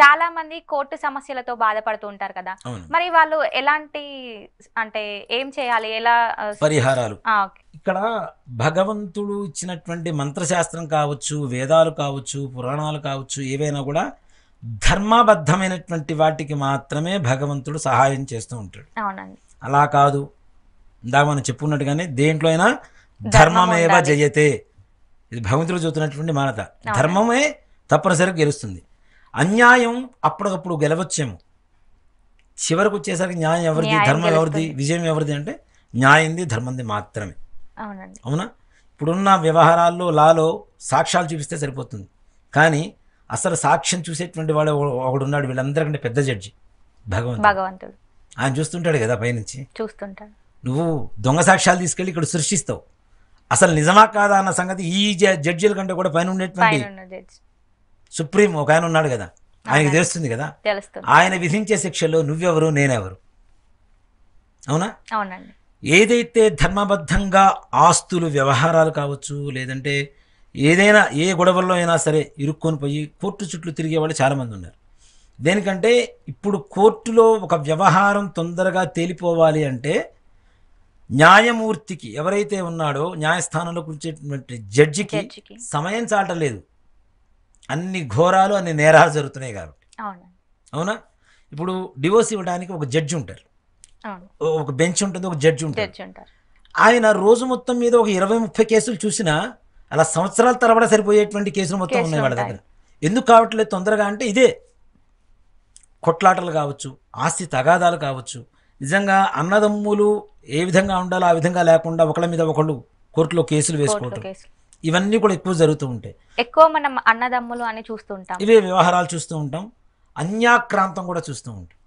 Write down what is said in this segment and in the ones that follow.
చాలా మంది కోర్టు సమస్యలతో బాధపడుతూ ఉంటారు కదా మరి వాళ్ళు ఎలాంటి అంటే ఏం చేయాలి ఎలా పరిహారాలు ఇక్కడ భగవంతుడు ఇచ్చినటువంటి మంత్రశాస్త్రం కావచ్చు వేదాలు కావచ్చు పురాణాలు కావచ్చు ఏవైనా కూడా ధర్మబద్ధమైనటువంటి వాటికి మాత్రమే భగవంతుడు సహాయం చేస్తూ ఉంటాడు అలా కాదు ఇందాక మనం చెప్పుకున్నట్టుగానే దేంట్లో అయినా ధర్మమేవ జయతే ఇది భగవంతుడు చూస్తున్నటువంటి మానత ధర్మమే తప్పనిసరిగా గెలుస్తుంది అన్యాయం అప్పటికప్పుడు గెలవచ్చేమో చివరికి వచ్చేసరికి న్యాయం ఎవరిది ధర్మం ఎవరిది విజయం ఎవరిది అంటే న్యాయంది ధర్మంది మాత్రమే అవునా ఇప్పుడున్న వ్యవహారాల్లో లాలో సాక్ష్యాలు చూపిస్తే సరిపోతుంది కానీ అసలు సాక్ష్యం చూసేటువంటి వాడు ఒకడున్నాడు వీళ్ళందరికంటే పెద్ద జడ్జి భగవంతుడు భగవంతుడు ఆయన చూస్తుంటాడు కదా పైనుంచి చూస్తుంటాడు నువ్వు దొంగ సాక్ష్యాలు తీసుకెళ్ళి ఇక్కడ సృష్టిస్తావు అసలు నిజమా కాదా అన్న సంగతి ఈ జడ్జీల కంటే కూడా పైన ఉండేటువంటి సుప్రీం ఒక ఆయన ఉన్నాడు కదా ఆయనకు తెలుస్తుంది కదా ఆయన విధించే శిక్షలో నువ్వెవరు నేనెవరు అవునా ఏదైతే ధర్మబద్ధంగా ఆస్తులు వ్యవహారాలు కావచ్చు లేదంటే ఏదైనా ఏ గొడవల్లో అయినా సరే ఇరుక్కొని పోయి కోర్టు చుట్టూ తిరిగే వాళ్ళు చాలామంది ఉన్నారు దేనికంటే ఇప్పుడు కోర్టులో ఒక వ్యవహారం తొందరగా తేలిపోవాలి అంటే న్యాయమూర్తికి ఎవరైతే ఉన్నాడో న్యాయస్థానంలో కూర్చేటువంటి జడ్జికి సమయం చాటలేదు అన్ని ఘోరాలు అన్ని నేరాలు జరుగుతున్నాయి కాబట్టి అవునా ఇప్పుడు డివోర్స్ ఇవ్వడానికి ఒక జడ్జి ఉంటారు ఒక బెంచ్ ఉంటుంది ఒక జడ్జి ఉంటుంది ఆయన రోజు మొత్తం మీద ఒక ఇరవై ముప్పై కేసులు చూసినా అలా సంవత్సరాల తర్వాత సరిపోయేటువంటి కేసులు మొత్తం ఉన్నాయి వాళ్ళ దగ్గర ఎందుకు కావట్లేదు తొందరగా అంటే ఇదే కొట్లాటలు కావచ్చు ఆస్తి తగాదాలు కావచ్చు నిజంగా అన్నదమ్ములు ఏ విధంగా ఉండాలో ఆ విధంగా లేకుండా ఒకళ్ళ మీద ఒకళ్ళు కోర్టులో కేసులు వేసుకోవటం ఇవన్నీ కూడా ఎక్కువ జరుగుతూ ఉంటాయి ఎక్కువ మనం అన్నదమ్ములు అని ఉంటాం ఇవే వ్యవహారాలు చూస్తూ ఉంటాం అన్యాక్రాంతం కూడా చూస్తూ ఉంటాం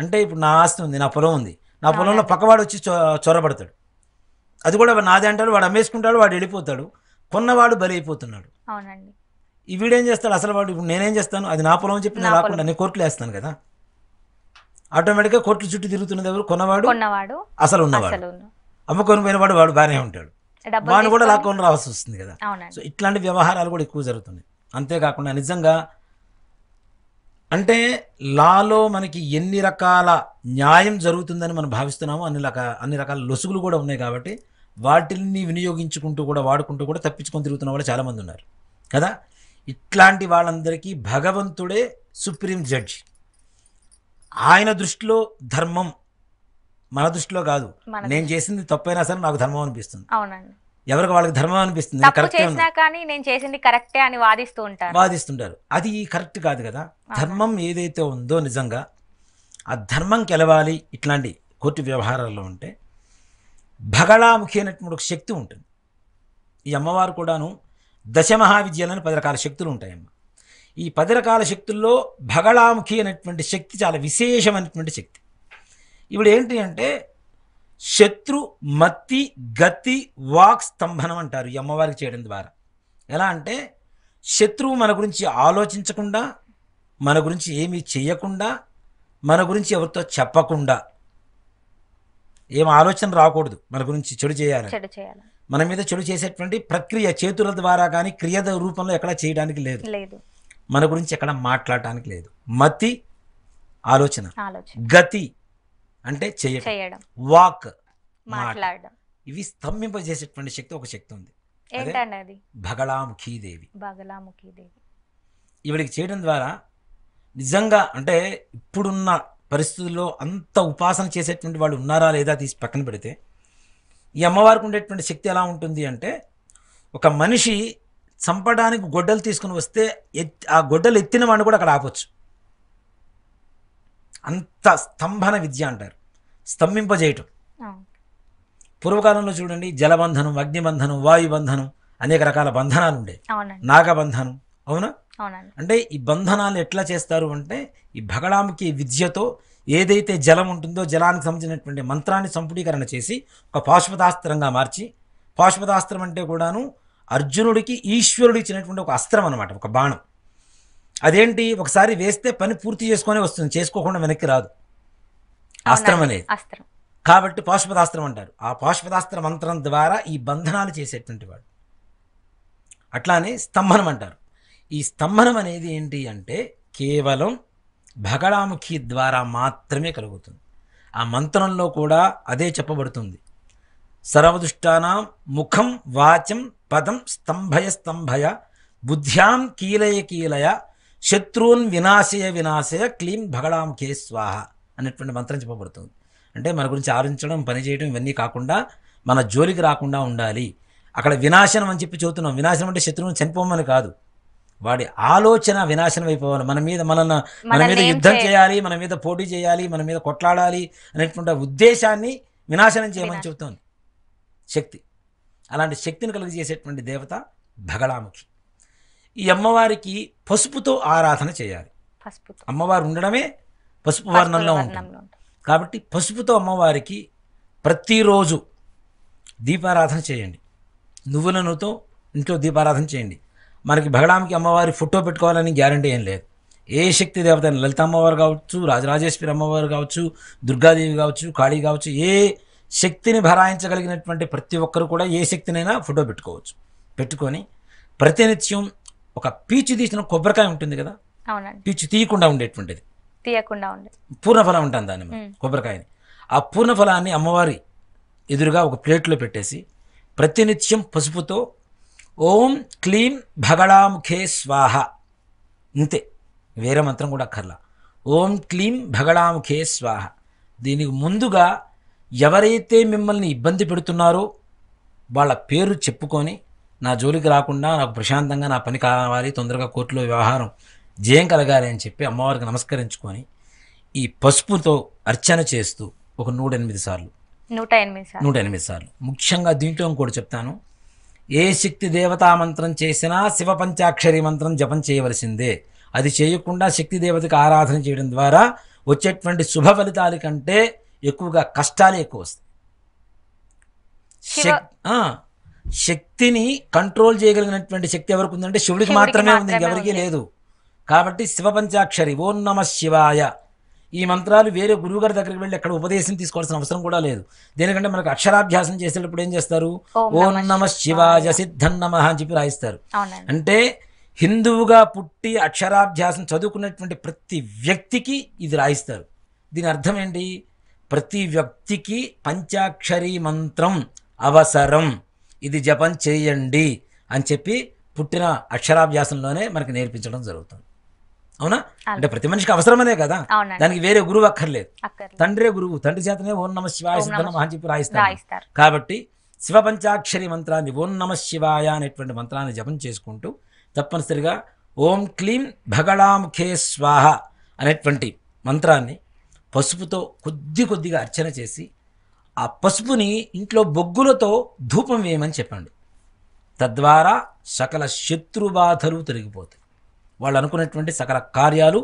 అంటే ఇప్పుడు నా ఆస్తి ఉంది నా పొలం ఉంది నా పొలంలో పక్కవాడు వచ్చి చొరబడతాడు అది కూడా నాదే అంటాడు వాడు అమ్మేసుకుంటాడు వాడు వెళ్ళిపోతాడు కొన్నవాడు బలి అయిపోతున్నాడు అవునండి వీడేం చేస్తాడు అసలు వాడు ఇప్పుడు నేనేం చేస్తాను అది నా పొలం చెప్పి నేను రాకుండా నేను కోర్టులు వేస్తాను కదా ఆటోమేటిక్గా కోర్టుల చుట్టూ తిరుగుతున్నది ఎవరు కొన్నవాడు అసలు ఉన్నవాడు అమ్ముకొని వాడు వాడు బాగానే ఉంటాడు వాళ్ళు కూడా లాక్డౌన్ రావాల్సి వస్తుంది కదా సో ఇట్లాంటి వ్యవహారాలు కూడా ఎక్కువ జరుగుతున్నాయి అంతేకాకుండా నిజంగా అంటే లాలో మనకి ఎన్ని రకాల న్యాయం జరుగుతుందని మనం భావిస్తున్నామో అన్ని రకాల అన్ని రకాల లొసుగులు కూడా ఉన్నాయి కాబట్టి వాటిని వినియోగించుకుంటూ కూడా వాడుకుంటూ కూడా తప్పించుకొని తిరుగుతున్న వాళ్ళు చాలామంది ఉన్నారు కదా ఇట్లాంటి వాళ్ళందరికీ భగవంతుడే సుప్రీం జడ్జి ఆయన దృష్టిలో ధర్మం మన దృష్టిలో కాదు నేను చేసింది తప్పైనా సరే నాకు ధర్మం అనిపిస్తుంది అవునండి ఎవరికి వాళ్ళకి ధర్మం అనిపిస్తుంది కానీ నేను చేసింది కరెక్టే అని వాదిస్తూ వాదిస్తుంటారు అది కరెక్ట్ కాదు కదా ధర్మం ఏదైతే ఉందో నిజంగా ఆ ధర్మం గెలవాలి ఇట్లాంటి కోర్టు వ్యవహారాల్లో ఉంటే భగళాముఖి అనేటువంటి ఒక శక్తి ఉంటుంది ఈ అమ్మవారు కూడాను దశ మహావిద్యాలని పది రకాల శక్తులు ఉంటాయమ్మ ఈ పది రకాల శక్తుల్లో భగళాముఖి అనేటువంటి శక్తి చాలా విశేషమైనటువంటి శక్తి ఇప్పుడు ఏంటి అంటే శత్రు మత్తి గతి వాక్ స్తంభనం అంటారు ఈ అమ్మవారికి చేయడం ద్వారా ఎలా అంటే శత్రువు మన గురించి ఆలోచించకుండా మన గురించి ఏమీ చేయకుండా మన గురించి ఎవరితో చెప్పకుండా ఏం ఆలోచన రాకూడదు మన గురించి చెడు చేయాలి మన మీద చెడు చేసేటువంటి ప్రక్రియ చేతుల ద్వారా కానీ క్రియ రూపంలో ఎక్కడ చేయడానికి లేదు మన గురించి ఎక్కడ మాట్లాడటానికి లేదు మతి ఆలోచన గతి అంటే చేయడం వాక్ మాట్లాడడం ఇవి స్తంభింపజేసేటువంటి శక్తి ఒక శక్తి ఉంది ఏంటన్నది బగళాముఖీదేవి ఇవిడికి చేయడం ద్వారా నిజంగా అంటే ఇప్పుడున్న పరిస్థితుల్లో అంత ఉపాసన చేసేటువంటి వాళ్ళు ఉన్నారా లేదా తీసి పక్కన పెడితే ఈ అమ్మవారికి ఉండేటువంటి శక్తి ఎలా ఉంటుంది అంటే ఒక మనిషి చంపడానికి గొడ్డలు తీసుకుని వస్తే ఆ గొడ్డలు ఎత్తిన వాడిని కూడా అక్కడ ఆపొచ్చు అంత స్తంభన విద్య అంటారు స్తంభింపజేయటం పూర్వకాలంలో చూడండి జలబంధనం అగ్నిబంధనం వాయుబంధనం అనేక రకాల బంధనాలు ఉండే నాగబంధనం అవునా అంటే ఈ బంధనాలు ఎట్లా చేస్తారు అంటే ఈ భగడాముఖి విద్యతో ఏదైతే జలం ఉంటుందో జలానికి సంబంధించినటువంటి మంత్రాన్ని సంపుడీకరణ చేసి ఒక పాశుపతాస్త్రంగా మార్చి పాశుపతాస్త్రం అంటే కూడాను అర్జునుడికి ఈశ్వరుడు ఇచ్చినటువంటి ఒక అస్త్రం అనమాట ఒక బాణం అదేంటి ఒకసారి వేస్తే పని పూర్తి చేసుకునే వస్తుంది చేసుకోకుండా వెనక్కి రాదు అస్త్రం అనేది కాబట్టి పాశుపదాస్త్రం అంటారు ఆ పాశుపదాస్త్ర మంత్రం ద్వారా ఈ బంధనాలు చేసేటువంటి వాడు అట్లానే స్తంభనం అంటారు ఈ స్తంభనం అనేది ఏంటి అంటే కేవలం భగడాముఖి ద్వారా మాత్రమే కలుగుతుంది ఆ మంత్రంలో కూడా అదే చెప్పబడుతుంది సర్వదుష్టానం ముఖం వాచం పదం స్తంభయ స్తంభయ బుద్ధ్యాం కీలయ కీలయ శత్రువున్ వినాశయ వినాశయ క్లీం భగడాం కే స్వాహ అనేటువంటి మంత్రం చెప్పబడుతుంది అంటే మన గురించి ఆలోచించడం పనిచేయడం ఇవన్నీ కాకుండా మన జోలికి రాకుండా ఉండాలి అక్కడ వినాశనం అని చెప్పి చదువుతున్నాం వినాశనం అంటే శత్రువుని చనిపోమని కాదు వాడి ఆలోచన వినాశనం అయిపోవాలి మన మీద మనల్ని మన మీద యుద్ధం చేయాలి మన మీద పోటీ చేయాలి మన మీద కొట్లాడాలి అనేటువంటి ఉద్దేశాన్ని వినాశనం చేయమని చెబుతోంది శక్తి అలాంటి శక్తిని కలిగజేసేటువంటి దేవత భగళాముఖి ఈ అమ్మవారికి పసుపుతో ఆరాధన చేయాలి అమ్మవారు ఉండడమే పసుపు వర్ణంలో ఉంటుంది కాబట్టి పసుపుతో అమ్మవారికి ప్రతిరోజు దీపారాధన చేయండి నువ్వుల నూతో ఇంట్లో దీపారాధన చేయండి మనకి భగడాంకి అమ్మవారి ఫోటో పెట్టుకోవాలని గ్యారంటీ ఏం లేదు ఏ శక్తి దేవత లలిత అమ్మవారు కావచ్చు రాజరాజేశ్వరి అమ్మవారు కావచ్చు దుర్గాదేవి కావచ్చు కాళీ కావచ్చు ఏ శక్తిని భరాయించగలిగినటువంటి ప్రతి ఒక్కరు కూడా ఏ శక్తినైనా ఫోటో పెట్టుకోవచ్చు పెట్టుకొని ప్రతినిత్యం ఒక పీచు తీసిన కొబ్బరికాయ ఉంటుంది కదా పీచు తీయకుండా ఉండేటువంటిది తీయకుండా ఉండే పూర్ణఫలం ఉంటాం దాన్ని కొబ్బరికాయని ఆ పూర్ణఫలాన్ని అమ్మవారి ఎదురుగా ఒక ప్లేట్లో పెట్టేసి ప్రతినిత్యం పసుపుతో ఓం క్లీం భగళాముఖే స్వాహ అంతే వేరే మంత్రం కూడా అక్కర్లా ఓం క్లీం భగళాముఖే స్వాహ దీనికి ముందుగా ఎవరైతే మిమ్మల్ని ఇబ్బంది పెడుతున్నారో వాళ్ళ పేరు చెప్పుకొని నా జోలికి రాకుండా నాకు ప్రశాంతంగా నా పని కావాలి తొందరగా కోర్టులో వ్యవహారం జయం కలగాలి అని చెప్పి అమ్మవారికి నమస్కరించుకొని ఈ పసుపుతో అర్చన చేస్తూ ఒక నూట ఎనిమిది సార్లు నూట ఎనిమిది సార్లు నూట ఎనిమిది సార్లు ముఖ్యంగా దీంట్లో ఇంకోటి చెప్తాను ఏ శక్తి దేవతా మంత్రం చేసినా శివ పంచాక్షరి మంత్రం జపం చేయవలసిందే అది చేయకుండా శక్తి దేవతకు ఆరాధన చేయడం ద్వారా వచ్చేటువంటి శుభ ఫలితాల కంటే ఎక్కువగా కష్టాలే ఎక్కువ వస్తాయి శక్తిని కంట్రోల్ చేయగలిగినటువంటి శక్తి ఎవరికి ఉందంటే శివుడికి మాత్రమే ఉంది ఎవరికీ లేదు కాబట్టి శివ పంచాక్షరి ఓం నమ శివాయ ఈ మంత్రాలు వేరే గురువుగారి దగ్గరికి వెళ్ళి ఎక్కడ ఉపదేశం తీసుకోవాల్సిన అవసరం కూడా లేదు దేనికంటే మనకు అక్షరాభ్యాసం చేసేటప్పుడు ఏం చేస్తారు ఓం నమ శివాయ సిద్ధం నమ అని చెప్పి రాయిస్తారు అంటే హిందువుగా పుట్టి అక్షరాభ్యాసం చదువుకున్నటువంటి ప్రతి వ్యక్తికి ఇది రాయిస్తారు దీని అర్థం ఏంటి ప్రతి వ్యక్తికి పంచాక్షరి మంత్రం అవసరం ఇది జపం చేయండి అని చెప్పి పుట్టిన అక్షరాభ్యాసంలోనే మనకి నేర్పించడం జరుగుతుంది అవునా అంటే ప్రతి మనిషికి అవసరమనే కదా దానికి వేరే గురువు అక్కర్లేదు తండ్రే గురువు తండ్రి చేతనే ఓం నమ శివాయ సిద్ధనమ అని చెప్పి రాయిస్తారు కాబట్టి శివ పంచాక్షరి మంత్రాన్ని ఓం నమ శివాయ అనేటువంటి మంత్రాన్ని జపం చేసుకుంటూ తప్పనిసరిగా ఓం క్లీం భగళాముఖే స్వాహ అనేటువంటి మంత్రాన్ని పసుపుతో కొద్ది కొద్దిగా అర్చన చేసి ఆ పసుపుని ఇంట్లో బొగ్గులతో ధూపం వేయమని చెప్పండి తద్వారా సకల శత్రుబాధలు తొలగిపోతాయి వాళ్ళు అనుకున్నటువంటి సకల కార్యాలు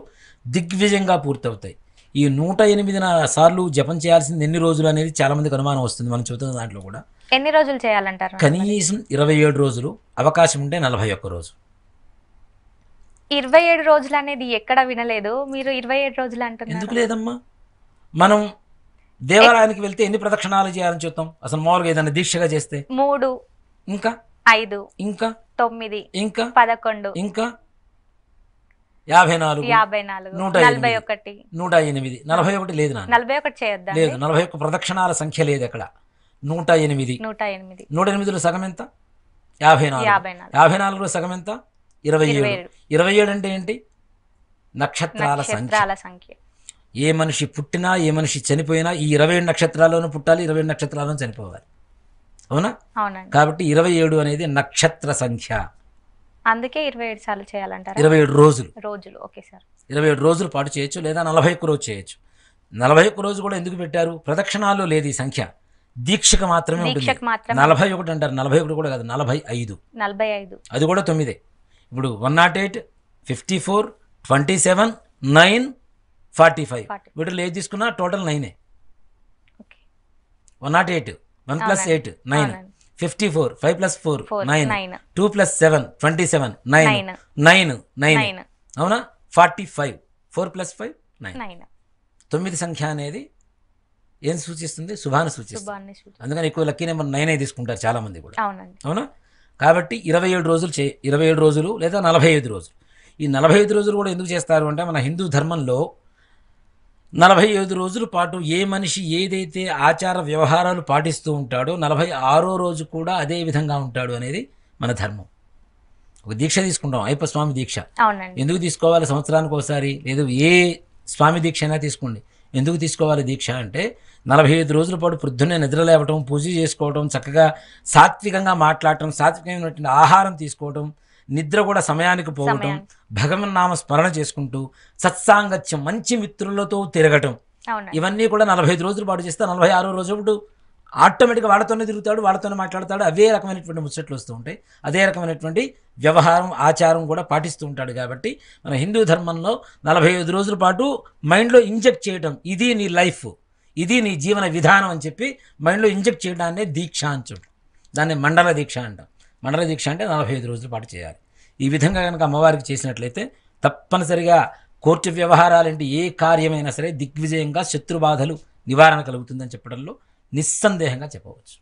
దిగ్విజయంగా పూర్తవుతాయి ఈ నూట ఎనిమిది సార్లు జపం చేయాల్సింది ఎన్ని రోజులు అనేది చాలా మందికి అనుమానం వస్తుంది మనం చెబుతున్న దాంట్లో కూడా ఎన్ని రోజులు చేయాలంటారు కనీసం ఇరవై ఏడు రోజులు అవకాశం ఉంటే నలభై ఒక్క రోజు ఇరవై ఏడు రోజులు అనేది ఎక్కడ వినలేదు మీరు ఇరవై ఏడు రోజులు అంటారు ఎందుకు లేదమ్మా మనం దేవాలయానికి వెళ్తే ఎన్ని ప్రదక్షిణాలు చేయాలని చూద్దాం అసలు మామూలుగా ఏదైనా దీక్షగా చేస్తే మూడు ఇంకా ఐదు ఇంకా తొమ్మిది ఇంకా పదకొండు ఇంకా యాభై నాలుగు యాభై నాలుగు నూట నలభై ఒకటి నూట ఎనిమిది నలభై ఒకటి లేదు నలభై ఒకటి చేయొద్దా లేదు నలభై ఒక్క ప్రదక్షిణాల సంఖ్య లేదు అక్కడ నూట ఎనిమిది నూట ఎనిమిది నూట ఎనిమిదిలో సగం ఎంత యాభై నాలుగు యాభై నాలుగులో సగం ఎంత ఇరవై ఏడు ఇరవై ఏడు అంటే ఏంటి నక్షత్రాల సంఖ్య ఏ మనిషి పుట్టినా ఏ మనిషి చనిపోయినా ఈ ఇరవై ఏడు నక్షత్రాల్లోనూ పుట్టాలి ఇరవై ఏడు నక్షత్రాల్లో చనిపోవాలి అవునా కాబట్టి ఇరవై ఏడు అనేది నక్షత్ర సంఖ్య అందుకే ఇరవై ఏడు సార్లు చేయాలంటారు ఇరవై ఏడు రోజులు రోజులు ఓకే సార్ ఇరవై ఏడు రోజుల పాటు చేయొచ్చు లేదా నలభై ఒక్క రోజు చేయొచ్చు నలభై ఒక్క రోజు కూడా ఎందుకు పెట్టారు ప్రదక్షిణాల్లో లేదు ఈ సంఖ్య దీక్షకు మాత్రమే ఉంటుంది నలభై ఒకటి అంటారు నలభై ఒకటి కూడా కాదు నలభై ఐదు నలభై ఐదు అది కూడా తొమ్మిదే ఇప్పుడు one nought eight fifty four twenty seven nine forty five వీటిలో ఏది తీసుకున్నా total nine one nought eight one plus eight nine fifty four five plus four nine two plus seven twenty seven nine nine nine అవునా forty five four plus five nine తొమ్మిది సంఖ్య అనేది ఏం సూచిస్తుంది శుభాన్ని సూచిస్తుంది అందుకని ఎక్కువ లక్కీ నెంబర్ నైన్ తీసుకుంటారు చాలా మంది కూడా అవునా కాబట్టి ఇరవై ఏడు రోజులు చే ఇరవై ఏడు రోజులు లేదా నలభై ఐదు రోజులు ఈ నలభై ఐదు రోజులు కూడా ఎందుకు చేస్తారు అంటే మన హిందూ ధర్మంలో నలభై ఐదు రోజుల పాటు ఏ మనిషి ఏదైతే ఆచార వ్యవహారాలు పాటిస్తూ ఉంటాడో నలభై ఆరో రోజు కూడా అదే విధంగా ఉంటాడు అనేది మన ధర్మం ఒక దీక్ష తీసుకుంటాం అయ్యప్ప స్వామి దీక్ష ఎందుకు తీసుకోవాలి సంవత్సరానికి ఒకసారి లేదు ఏ స్వామి దీక్ష అయినా తీసుకోండి ఎందుకు తీసుకోవాలి దీక్ష అంటే నలభై ఐదు రోజుల పాటు నిద్ర నిద్రలేవటం పూజ చేసుకోవటం చక్కగా సాత్వికంగా మాట్లాడటం సాత్వికమైనటువంటి ఆహారం తీసుకోవటం నిద్ర కూడా సమయానికి పోవటం భగవన్ నామ స్మరణ చేసుకుంటూ సత్సాంగత్యం మంచి మిత్రులతో తిరగటం ఇవన్నీ కూడా నలభై ఐదు రోజులు పాటు చేస్తే నలభై ఆరో రోజు ఒకటి ఆటోమేటిక్గా వాళ్ళతోనే తిరుగుతాడు వాళ్ళతోనే మాట్లాడతాడు అదే రకమైనటువంటి ముచ్చట్లు వస్తూ ఉంటాయి అదే రకమైనటువంటి వ్యవహారం ఆచారం కూడా పాటిస్తూ ఉంటాడు కాబట్టి మన హిందూ ధర్మంలో నలభై ఐదు రోజుల పాటు మైండ్లో ఇంజెక్ట్ చేయడం ఇది నీ లైఫ్ ఇది నీ జీవన విధానం అని చెప్పి మైండ్లో ఇంజెక్ట్ చేయడాన్ని దీక్ష అంచు దాన్ని మండల దీక్ష అంటాం మండల దీక్ష అంటే నలభై ఐదు రోజుల పాటు చేయాలి ఈ విధంగా కనుక అమ్మవారికి చేసినట్లయితే తప్పనిసరిగా కోర్టు వ్యవహారాలంటే ఏ కార్యమైనా సరే దిగ్విజయంగా శత్రుబాధలు నివారణ కలుగుతుందని చెప్పడంలో నిస్సందేహంగా చెప్పవచ్చు